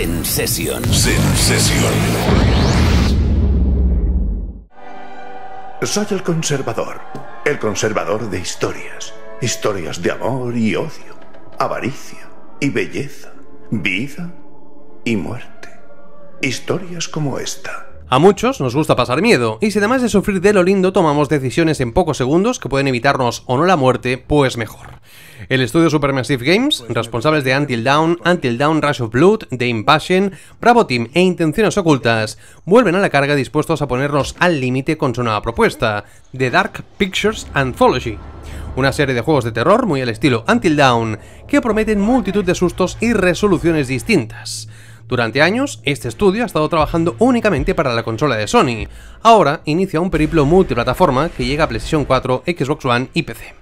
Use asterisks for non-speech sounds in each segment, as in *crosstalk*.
sensación sensación Soy el conservador, el conservador de historias, historias de amor y odio, avaricia y belleza, vida y muerte. Historias como esta. A muchos nos gusta pasar miedo, y si además de sufrir de lo lindo tomamos decisiones en pocos segundos que pueden evitarnos o no la muerte, pues mejor. El estudio Supermassive Games, pues responsables de pues Until Down, pues Until Down Rush of Blood, The Impassion, Bravo Team e Intenciones Ocultas, vuelven a la carga dispuestos a ponernos al límite con su nueva propuesta, The Dark Pictures Anthology. Una serie de juegos de terror muy al estilo Until Down, que prometen multitud de sustos y resoluciones distintas. Durante años, este estudio ha estado trabajando únicamente para la consola de Sony. Ahora inicia un periplo multiplataforma que llega a PlayStation 4, Xbox One y PC.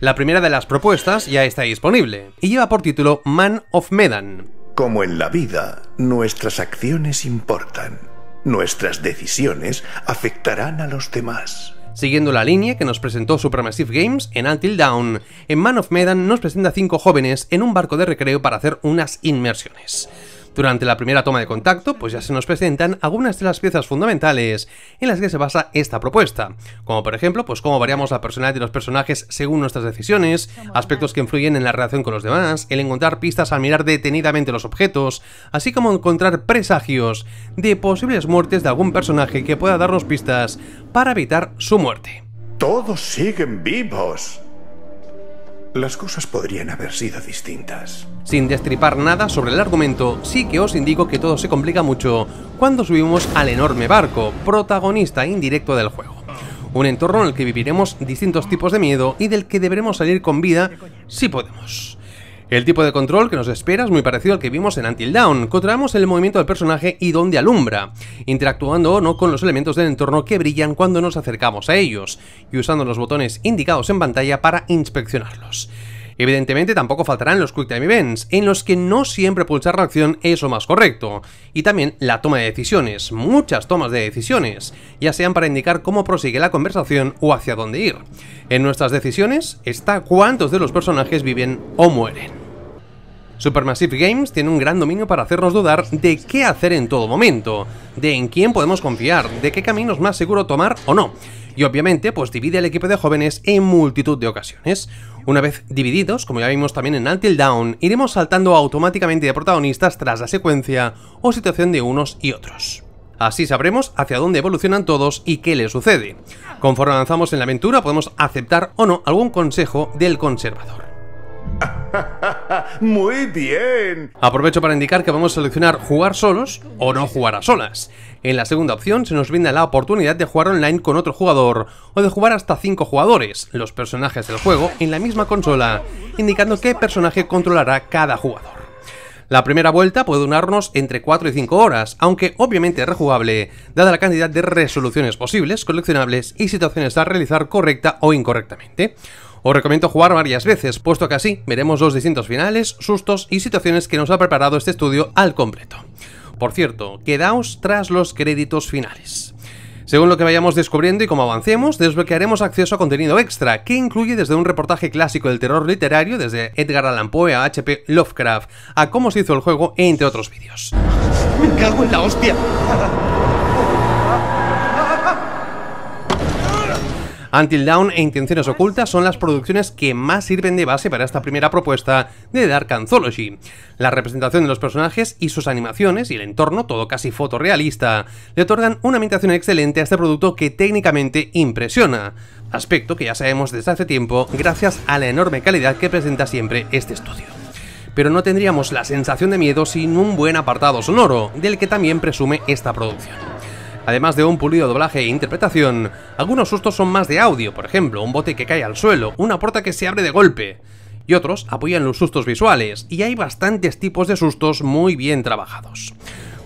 La primera de las propuestas ya está disponible y lleva por título Man of Medan. Como en la vida, nuestras acciones importan. Nuestras decisiones afectarán a los demás. Siguiendo la línea que nos presentó Supermassive Games en Until Dawn, en Man of Medan nos presenta cinco jóvenes en un barco de recreo para hacer unas inmersiones. Durante la primera toma de contacto, pues ya se nos presentan algunas de las piezas fundamentales en las que se basa esta propuesta, como por ejemplo, pues cómo variamos la personalidad de los personajes según nuestras decisiones, aspectos ¿eh? que influyen en la relación con los demás, el encontrar pistas al mirar detenidamente los objetos, así como encontrar presagios de posibles muertes de algún personaje que pueda darnos pistas para evitar su muerte. Todos siguen vivos las cosas podrían haber sido distintas. Sin destripar nada sobre el argumento, sí que os indico que todo se complica mucho cuando subimos al enorme barco, protagonista indirecto del juego. Un entorno en el que viviremos distintos tipos de miedo y del que deberemos salir con vida si podemos. El tipo de control que nos espera es muy parecido al que vimos en Until Dawn. Controlamos el movimiento del personaje y dónde alumbra, interactuando o no con los elementos del entorno que brillan cuando nos acercamos a ellos, y usando los botones indicados en pantalla para inspeccionarlos. Evidentemente tampoco faltarán los Quick Time Events, en los que no siempre pulsar la acción es lo más correcto, y también la toma de decisiones, muchas tomas de decisiones, ya sean para indicar cómo prosigue la conversación o hacia dónde ir. En nuestras decisiones está cuántos de los personajes viven o mueren. Supermassive Games tiene un gran dominio para hacernos dudar de qué hacer en todo momento, de en quién podemos confiar, de qué camino es más seguro tomar o no. Y obviamente, pues divide al equipo de jóvenes en multitud de ocasiones. Una vez divididos, como ya vimos también en Until Down, iremos saltando automáticamente de protagonistas tras la secuencia o situación de unos y otros. Así sabremos hacia dónde evolucionan todos y qué les sucede. Conforme avanzamos en la aventura podemos aceptar o no algún consejo del conservador. *laughs* Muy bien. Aprovecho para indicar que vamos a seleccionar jugar solos o no jugar a solas. En la segunda opción se nos brinda la oportunidad de jugar online con otro jugador o de jugar hasta 5 jugadores, los personajes del juego, en la misma consola, indicando qué personaje controlará cada jugador. La primera vuelta puede durarnos entre 4 y 5 horas, aunque obviamente es rejugable, dada la cantidad de resoluciones posibles, coleccionables y situaciones a realizar correcta o incorrectamente. Os recomiendo jugar varias veces, puesto que así veremos los distintos finales, sustos y situaciones que nos ha preparado este estudio al completo. Por cierto, quedaos tras los créditos finales. Según lo que vayamos descubriendo y como avancemos, desbloquearemos acceso a contenido extra, que incluye desde un reportaje clásico del terror literario, desde Edgar Allan Poe a HP Lovecraft, a cómo se hizo el juego, entre otros vídeos. ¡Me cago en la hostia! Until Dawn e Intenciones Ocultas son las producciones que más sirven de base para esta primera propuesta de Dark Anthology. La representación de los personajes y sus animaciones y el entorno, todo casi fotorrealista, le otorgan una ambientación excelente a este producto que técnicamente impresiona, aspecto que ya sabemos desde hace tiempo gracias a la enorme calidad que presenta siempre este estudio pero no tendríamos la sensación de miedo sin un buen apartado sonoro, del que también presume esta producción. Además de un pulido doblaje e interpretación, algunos sustos son más de audio, por ejemplo, un bote que cae al suelo, una puerta que se abre de golpe, y otros apoyan los sustos visuales, y hay bastantes tipos de sustos muy bien trabajados.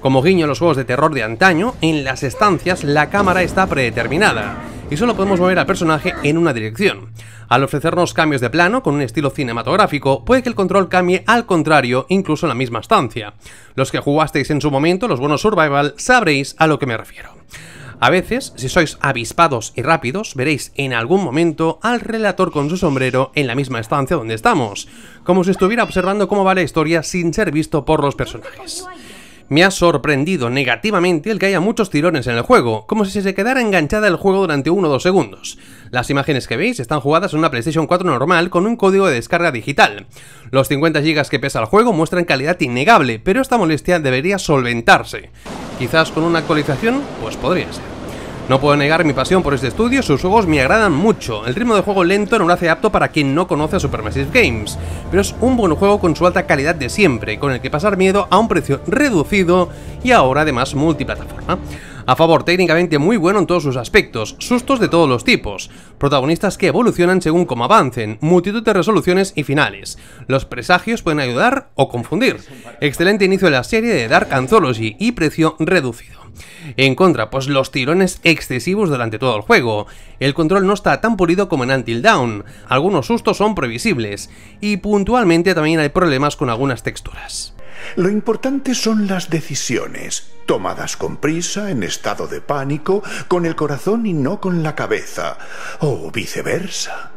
Como guiño a los juegos de terror de antaño, en las estancias la cámara está predeterminada y solo podemos mover al personaje en una dirección. Al ofrecernos cambios de plano con un estilo cinematográfico, puede que el control cambie al contrario, incluso en la misma estancia. Los que jugasteis en su momento los buenos survival sabréis a lo que me refiero. A veces, si sois avispados y rápidos, veréis en algún momento al relator con su sombrero en la misma estancia donde estamos, como si estuviera observando cómo va la historia sin ser visto por los personajes. Me ha sorprendido negativamente el que haya muchos tirones en el juego, como si se quedara enganchada el juego durante 1 o 2 segundos. Las imágenes que veis están jugadas en una PlayStation 4 normal con un código de descarga digital. Los 50 GB que pesa el juego muestran calidad innegable, pero esta molestia debería solventarse. Quizás con una actualización, pues podría ser. No puedo negar mi pasión por este estudio, sus juegos me agradan mucho. El ritmo de juego lento no lo hace apto para quien no conoce a Supermassive Games, pero es un buen juego con su alta calidad de siempre, con el que pasar miedo a un precio reducido y ahora además multiplataforma. A favor, técnicamente muy bueno en todos sus aspectos, sustos de todos los tipos, protagonistas que evolucionan según cómo avancen, multitud de resoluciones y finales. Los presagios pueden ayudar o confundir. Excelente inicio de la serie de Dark Anthology y precio reducido. En contra, pues los tirones excesivos durante todo el juego. El control no está tan pulido como en Until Down, algunos sustos son previsibles, y puntualmente también hay problemas con algunas texturas. Lo importante son las decisiones, tomadas con prisa, en estado de pánico, con el corazón y no con la cabeza, o viceversa.